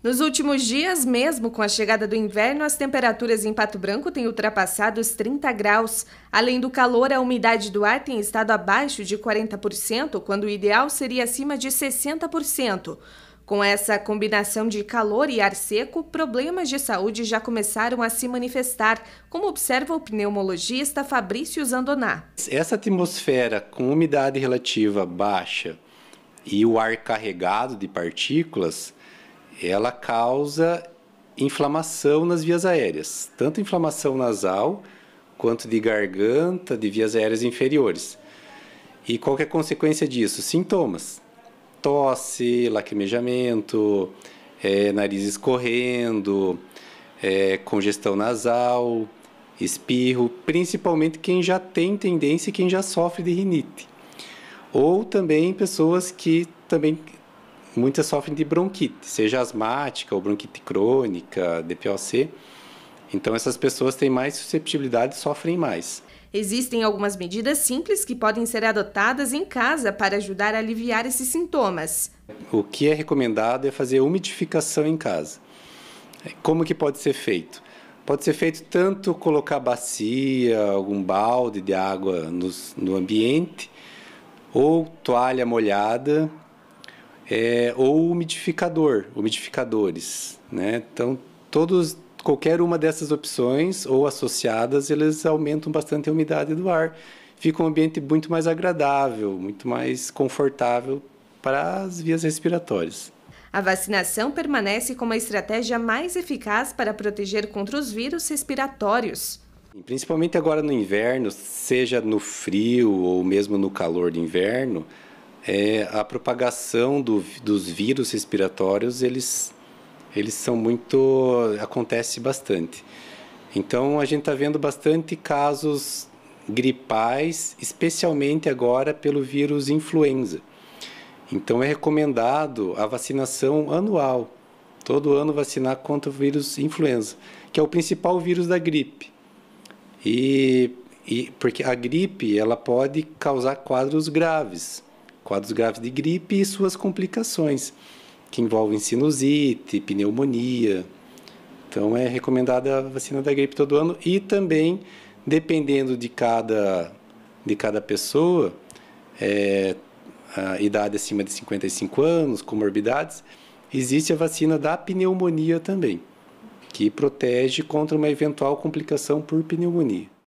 Nos últimos dias, mesmo com a chegada do inverno, as temperaturas em Pato Branco têm ultrapassado os 30 graus. Além do calor, a umidade do ar tem estado abaixo de 40%, quando o ideal seria acima de 60%. Com essa combinação de calor e ar seco, problemas de saúde já começaram a se manifestar, como observa o pneumologista Fabrício Zandoná. Essa atmosfera com umidade relativa baixa e o ar carregado de partículas ela causa inflamação nas vias aéreas, tanto inflamação nasal quanto de garganta, de vias aéreas inferiores. E qual é a consequência disso? Sintomas: tosse, lacrimejamento, é, nariz escorrendo, é, congestão nasal, espirro, principalmente quem já tem tendência e quem já sofre de rinite. Ou também pessoas que também muitas sofrem de bronquite, seja asmática ou bronquite crônica, DPOC. Então, essas pessoas têm mais susceptibilidade e sofrem mais. Existem algumas medidas simples que podem ser adotadas em casa para ajudar a aliviar esses sintomas. O que é recomendado é fazer umidificação em casa. Como que pode ser feito? Pode ser feito tanto colocar bacia, algum balde de água no ambiente, ou toalha molhada é, ou umidificador, umidificadores. Né? Então, todos, qualquer uma dessas opções ou associadas, eles aumentam bastante a umidade do ar. Fica um ambiente muito mais agradável, muito mais confortável para as vias respiratórias. A vacinação permanece como a estratégia mais eficaz para proteger contra os vírus respiratórios. Principalmente agora no inverno, seja no frio ou mesmo no calor de inverno, é, a propagação do, dos vírus respiratórios, eles, eles são muito... acontece bastante. Então, a gente está vendo bastante casos gripais, especialmente agora pelo vírus influenza. Então, é recomendado a vacinação anual. Todo ano vacinar contra o vírus influenza, que é o principal vírus da gripe. E, e porque a gripe ela pode causar quadros graves quadros graves de gripe e suas complicações, que envolvem sinusite, pneumonia. Então é recomendada a vacina da gripe todo ano e também, dependendo de cada, de cada pessoa, é, a idade acima de 55 anos, comorbidades, existe a vacina da pneumonia também, que protege contra uma eventual complicação por pneumonia.